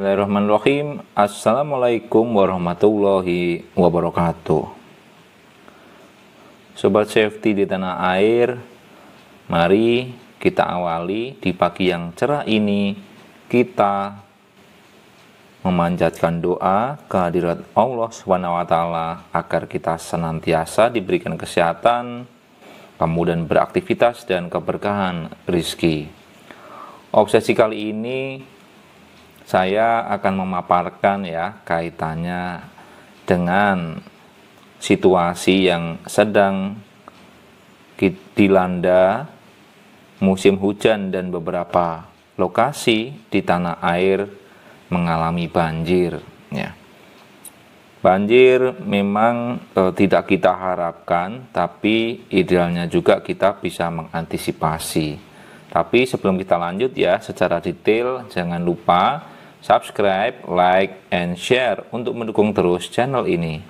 Bismillahirrahmanirrahim. Assalamualaikum warahmatullahi wabarakatuh. Sobat safety di tanah air, mari kita awali di pagi yang cerah ini kita memanjatkan doa kehadirat Allah Subhanahu agar kita senantiasa diberikan kesehatan, kemudian beraktivitas dan keberkahan rizki. Obsesi kali ini saya akan memaparkan ya kaitannya dengan situasi yang sedang dilanda musim hujan dan beberapa lokasi di tanah air mengalami banjir ya. Banjir memang e, tidak kita harapkan, tapi idealnya juga kita bisa mengantisipasi. Tapi sebelum kita lanjut ya secara detail jangan lupa subscribe, like, and share untuk mendukung terus channel ini.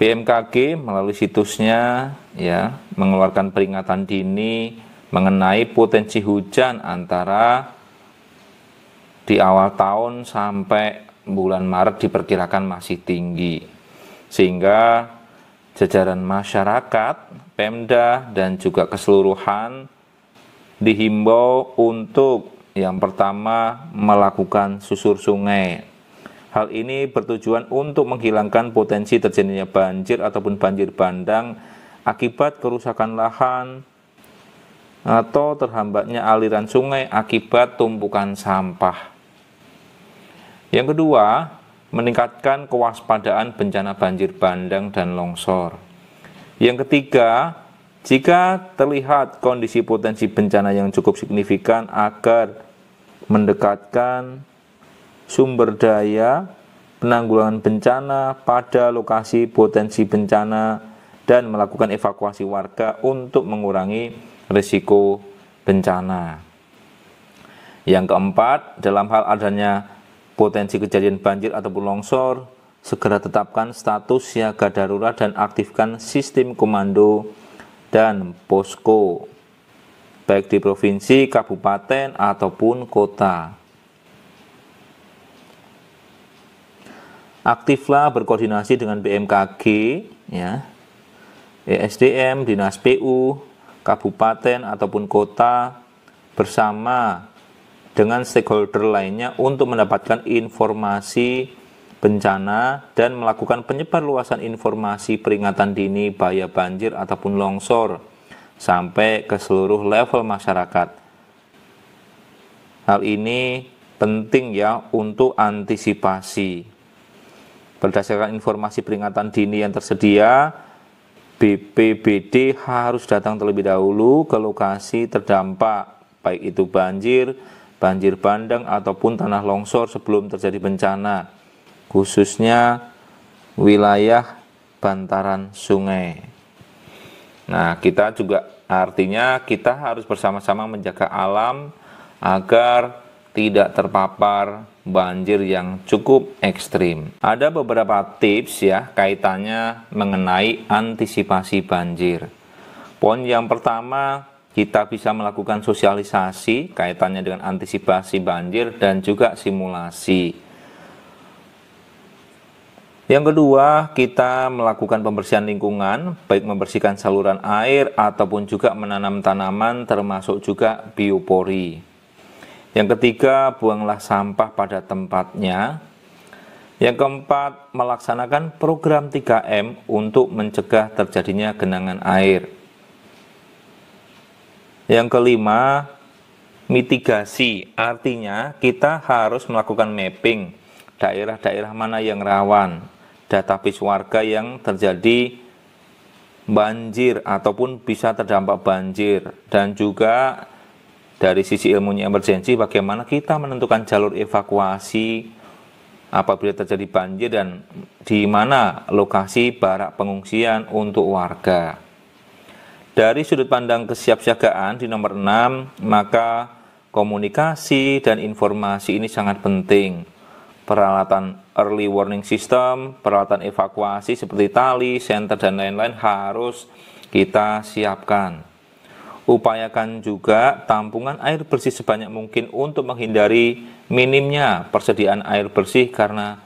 BMKG melalui situsnya ya mengeluarkan peringatan dini mengenai potensi hujan antara di awal tahun sampai bulan Maret diperkirakan masih tinggi. Sehingga jajaran masyarakat, Pemda dan juga keseluruhan dihimbau untuk yang pertama, melakukan susur sungai. Hal ini bertujuan untuk menghilangkan potensi terjadinya banjir ataupun banjir bandang akibat kerusakan lahan atau terhambatnya aliran sungai akibat tumpukan sampah. Yang kedua, meningkatkan kewaspadaan bencana banjir bandang dan longsor. Yang ketiga, jika terlihat kondisi potensi bencana yang cukup signifikan agar mendekatkan sumber daya penanggulangan bencana pada lokasi potensi bencana dan melakukan evakuasi warga untuk mengurangi risiko bencana. Yang keempat, dalam hal adanya potensi kejadian banjir ataupun longsor, segera tetapkan status siaga darurat dan aktifkan sistem komando dan posko baik di provinsi, kabupaten ataupun kota. Aktiflah berkoordinasi dengan BMKG ya. ESDM, Dinas PU, kabupaten ataupun kota bersama dengan stakeholder lainnya untuk mendapatkan informasi bencana dan melakukan penyebar luasan informasi peringatan dini bahaya banjir ataupun longsor sampai ke seluruh level masyarakat. Hal ini penting ya untuk antisipasi. Berdasarkan informasi peringatan dini yang tersedia, BPBD harus datang terlebih dahulu ke lokasi terdampak, baik itu banjir, banjir bandang ataupun tanah longsor sebelum terjadi bencana khususnya wilayah bantaran sungai. Nah, kita juga artinya kita harus bersama-sama menjaga alam agar tidak terpapar banjir yang cukup ekstrim. Ada beberapa tips ya kaitannya mengenai antisipasi banjir. Poin yang pertama, kita bisa melakukan sosialisasi kaitannya dengan antisipasi banjir dan juga simulasi. Yang kedua, kita melakukan pembersihan lingkungan, baik membersihkan saluran air ataupun juga menanam tanaman termasuk juga biopori. Yang ketiga, buanglah sampah pada tempatnya. Yang keempat, melaksanakan program 3M untuk mencegah terjadinya genangan air. Yang kelima, mitigasi. Artinya, kita harus melakukan mapping daerah-daerah mana yang rawan database warga yang terjadi banjir ataupun bisa terdampak banjir dan juga dari sisi ilmunya emergensi bagaimana kita menentukan jalur evakuasi apabila terjadi banjir dan di mana lokasi barak pengungsian untuk warga. Dari sudut pandang kesiapsiagaan di nomor 6, maka komunikasi dan informasi ini sangat penting. Peralatan early warning system, peralatan evakuasi seperti tali, senter, dan lain-lain harus kita siapkan. Upayakan juga tampungan air bersih sebanyak mungkin untuk menghindari minimnya persediaan air bersih karena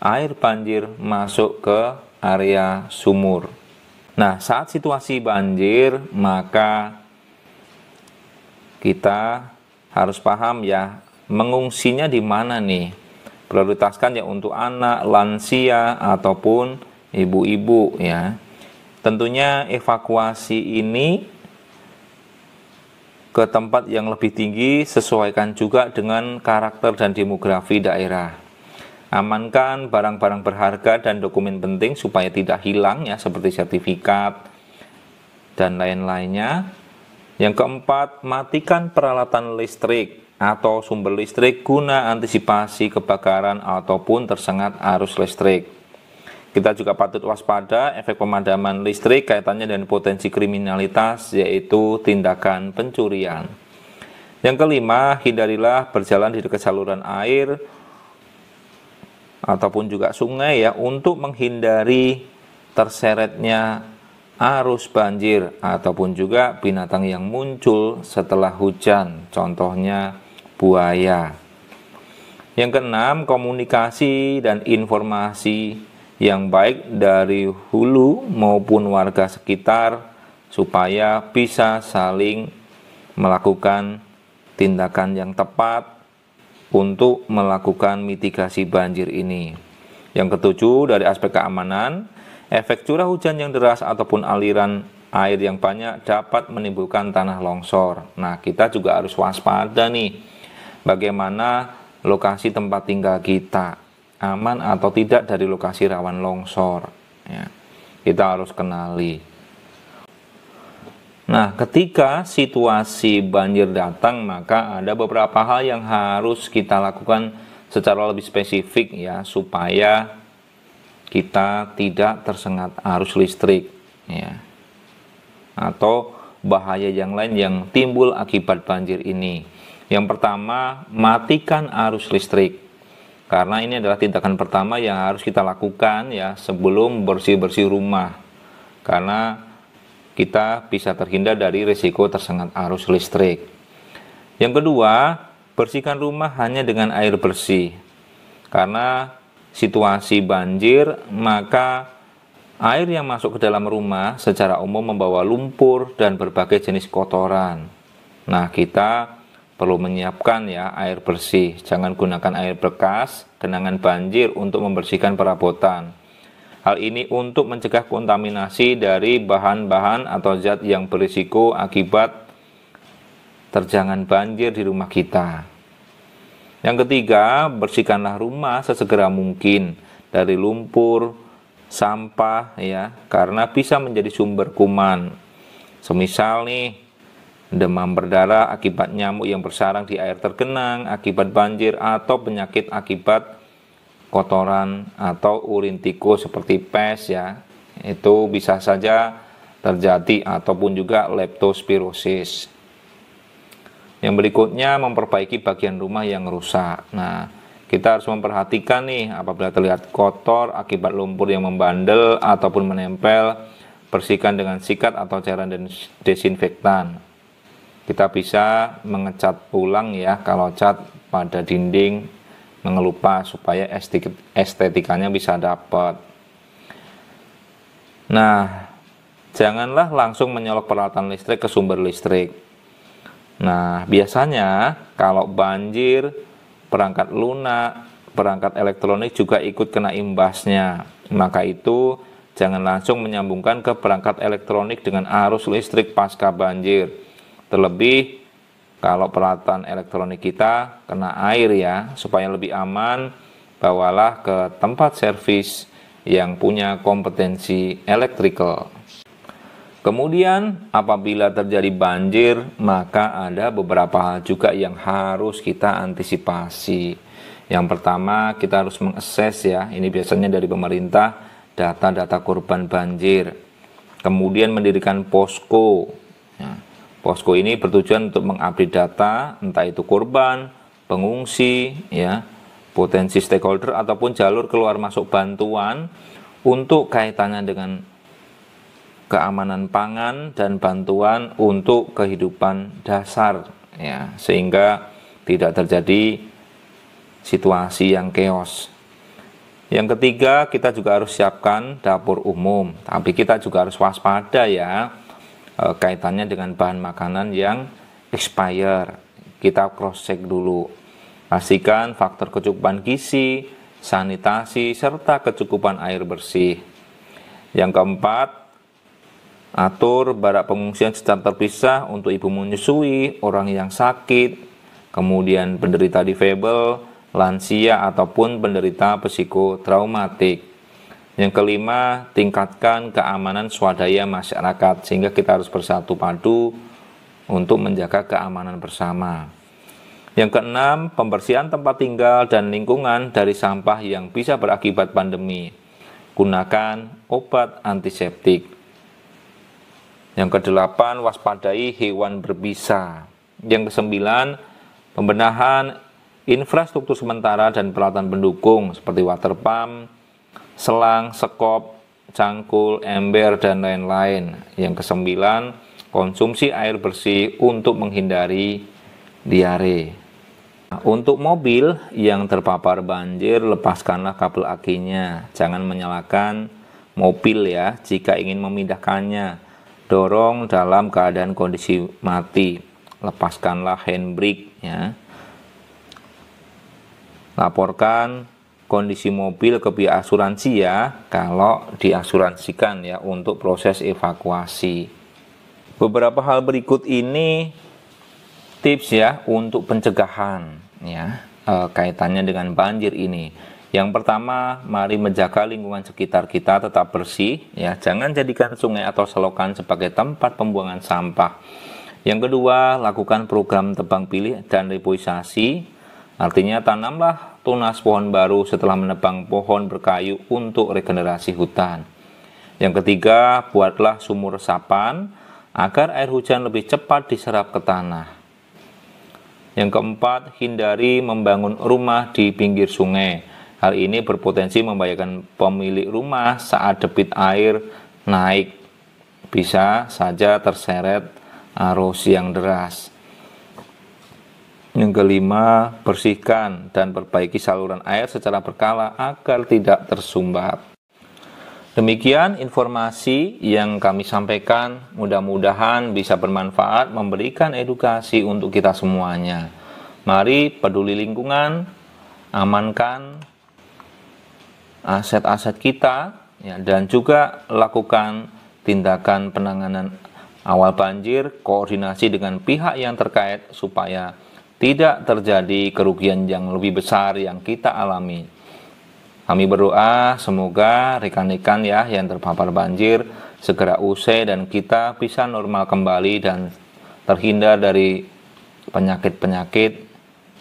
air banjir masuk ke area sumur. Nah, saat situasi banjir, maka kita harus paham ya, mengungsinya di mana nih? prioritaskan ya untuk anak, lansia ataupun ibu-ibu ya. Tentunya evakuasi ini ke tempat yang lebih tinggi sesuaikan juga dengan karakter dan demografi daerah. Amankan barang-barang berharga dan dokumen penting supaya tidak hilang ya seperti sertifikat dan lain-lainnya. Yang keempat, matikan peralatan listrik atau sumber listrik guna antisipasi kebakaran ataupun tersengat arus listrik. Kita juga patut waspada efek pemadaman listrik kaitannya dengan potensi kriminalitas yaitu tindakan pencurian. Yang kelima, hindarilah berjalan di dekat saluran air ataupun juga sungai ya untuk menghindari terseretnya arus banjir ataupun juga binatang yang muncul setelah hujan. Contohnya buaya. Yang keenam, komunikasi dan informasi yang baik dari hulu maupun warga sekitar supaya bisa saling melakukan tindakan yang tepat untuk melakukan mitigasi banjir ini. Yang ketujuh, dari aspek keamanan, efek curah hujan yang deras ataupun aliran air yang banyak dapat menimbulkan tanah longsor. Nah, kita juga harus waspada nih bagaimana lokasi tempat tinggal kita aman atau tidak dari lokasi rawan longsor. Ya. Kita harus kenali. Nah, ketika situasi banjir datang, maka ada beberapa hal yang harus kita lakukan secara lebih spesifik ya, supaya kita tidak tersengat arus listrik ya. Atau bahaya yang lain yang timbul akibat banjir ini. Yang pertama, matikan arus listrik. Karena ini adalah tindakan pertama yang harus kita lakukan ya sebelum bersih-bersih rumah. Karena kita bisa terhindar dari risiko tersengat arus listrik. Yang kedua, bersihkan rumah hanya dengan air bersih. Karena situasi banjir, maka air yang masuk ke dalam rumah secara umum membawa lumpur dan berbagai jenis kotoran. Nah, kita perlu menyiapkan ya air bersih. Jangan gunakan air bekas, genangan banjir untuk membersihkan perabotan. Hal ini untuk mencegah kontaminasi dari bahan-bahan atau zat yang berisiko akibat terjangan banjir di rumah kita. Yang ketiga, bersihkanlah rumah sesegera mungkin dari lumpur, sampah ya, karena bisa menjadi sumber kuman. Semisal nih demam berdarah akibat nyamuk yang bersarang di air tergenang, akibat banjir, atau penyakit akibat kotoran atau urin tikus seperti pes ya. Itu bisa saja terjadi ataupun juga leptospirosis. Yang berikutnya memperbaiki bagian rumah yang rusak. Nah, kita harus memperhatikan nih apabila terlihat kotor akibat lumpur yang membandel ataupun menempel, bersihkan dengan sikat atau cairan desinfektan kita bisa mengecat ulang ya kalau cat pada dinding mengelupas supaya estetikanya bisa dapat nah janganlah langsung menyolok peralatan listrik ke sumber listrik nah biasanya kalau banjir perangkat lunak perangkat elektronik juga ikut kena imbasnya maka itu jangan langsung menyambungkan ke perangkat elektronik dengan arus listrik pasca banjir Terlebih kalau peralatan elektronik kita kena air ya, supaya lebih aman, bawalah ke tempat servis yang punya kompetensi elektrikal. Kemudian, apabila terjadi banjir, maka ada beberapa hal juga yang harus kita antisipasi. Yang pertama, kita harus mengakses ya, ini biasanya dari pemerintah, data-data korban banjir. Kemudian mendirikan posko Posko ini bertujuan untuk mengupdate data, entah itu korban, pengungsi, ya, potensi stakeholder ataupun jalur keluar masuk bantuan untuk kaitannya dengan keamanan pangan dan bantuan untuk kehidupan dasar ya, sehingga tidak terjadi situasi yang chaos. Yang ketiga, kita juga harus siapkan dapur umum, tapi kita juga harus waspada ya e, kaitannya dengan bahan makanan yang expire kita cross check dulu pastikan faktor kecukupan gizi sanitasi serta kecukupan air bersih yang keempat atur barak pengungsian secara terpisah untuk ibu menyusui orang yang sakit kemudian penderita difabel lansia ataupun penderita psikotraumatik yang kelima, tingkatkan keamanan swadaya masyarakat sehingga kita harus bersatu padu untuk menjaga keamanan bersama. Yang keenam, pembersihan tempat tinggal dan lingkungan dari sampah yang bisa berakibat pandemi. Gunakan obat antiseptik. Yang kedelapan, waspadai hewan berbisa. Yang kesembilan, pembenahan infrastruktur sementara dan peralatan pendukung seperti water pump, selang, sekop, cangkul, ember, dan lain-lain. Yang kesembilan, konsumsi air bersih untuk menghindari diare. Nah, untuk mobil yang terpapar banjir, lepaskanlah kabel akinya. Jangan menyalakan mobil ya jika ingin memindahkannya. Dorong dalam keadaan kondisi mati. Lepaskanlah handbrake ya. Laporkan kondisi mobil ke pihak asuransi ya kalau diasuransikan ya untuk proses evakuasi. Beberapa hal berikut ini tips ya untuk pencegahan ya e, kaitannya dengan banjir ini. Yang pertama, mari menjaga lingkungan sekitar kita tetap bersih ya. Jangan jadikan sungai atau selokan sebagai tempat pembuangan sampah. Yang kedua, lakukan program tebang pilih dan repoisasi Artinya tanamlah tunas pohon baru setelah menebang pohon berkayu untuk regenerasi hutan. Yang ketiga, buatlah sumur resapan agar air hujan lebih cepat diserap ke tanah. Yang keempat, hindari membangun rumah di pinggir sungai. Hal ini berpotensi membahayakan pemilik rumah saat debit air naik. Bisa saja terseret arus yang deras. Yang kelima, bersihkan dan perbaiki saluran air secara berkala agar tidak tersumbat. Demikian informasi yang kami sampaikan, mudah-mudahan bisa bermanfaat memberikan edukasi untuk kita semuanya. Mari peduli lingkungan, amankan aset-aset kita ya, dan juga lakukan tindakan penanganan awal banjir, koordinasi dengan pihak yang terkait supaya tidak terjadi kerugian yang lebih besar yang kita alami. Kami berdoa semoga rekan-rekan ya yang terpapar banjir segera usai dan kita bisa normal kembali dan terhindar dari penyakit-penyakit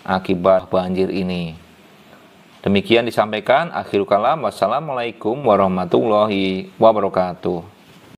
akibat banjir ini. Demikian disampaikan akhir kalam. Wassalamualaikum warahmatullahi wabarakatuh.